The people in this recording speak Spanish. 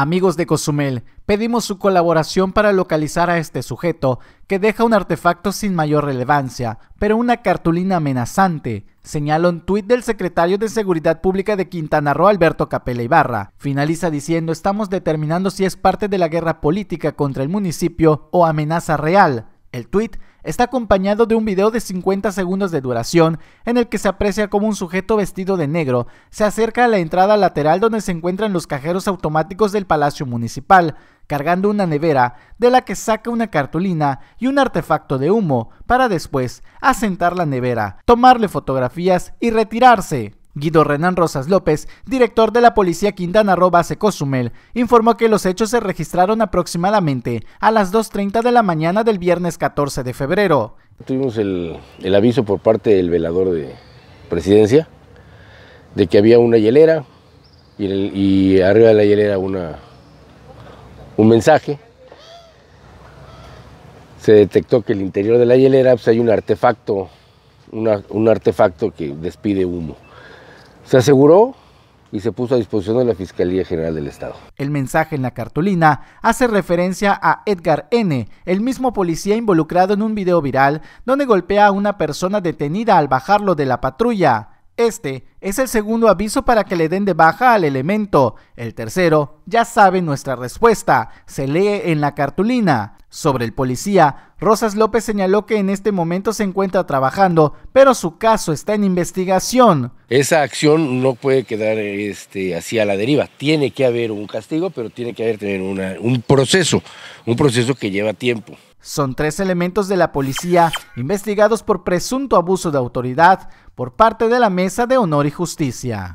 Amigos de Cozumel, pedimos su colaboración para localizar a este sujeto, que deja un artefacto sin mayor relevancia, pero una cartulina amenazante, señaló un tuit del secretario de Seguridad Pública de Quintana Roo, Alberto Capella Ibarra. Finaliza diciendo, estamos determinando si es parte de la guerra política contra el municipio o amenaza real. El tuit Está acompañado de un video de 50 segundos de duración en el que se aprecia como un sujeto vestido de negro se acerca a la entrada lateral donde se encuentran los cajeros automáticos del Palacio Municipal, cargando una nevera de la que saca una cartulina y un artefacto de humo para después asentar la nevera, tomarle fotografías y retirarse. Guido Renan Rosas López, director de la Policía Quintana Roo Base informó que los hechos se registraron aproximadamente a las 2.30 de la mañana del viernes 14 de febrero. Tuvimos el, aviso por parte del velador de presidencia de que había una hielera y, arriba de la hielera una, un mensaje. Se detectó que el interior de la hielera pues, hay un artefacto, un artefacto que despide humo. Se aseguró y se puso a disposición de la Fiscalía General del Estado. El mensaje en la cartulina hace referencia a Edgar N., el mismo policía involucrado en un video viral donde golpea a una persona detenida al bajarlo de la patrulla. Este es el segundo aviso para que le den de baja al elemento. El tercero ya sabe nuestra respuesta, se lee en la cartulina. Sobre el policía, Rosas López señaló que en este momento se encuentra trabajando, pero su caso está en investigación. Esa acción no puede quedar este, así a la deriva. Tiene que haber un castigo, pero tiene que haber tener un proceso, un proceso que lleva tiempo. Son tres elementos de la policía investigados por presunto abuso de autoridad por parte de la Mesa de Honor y Justicia.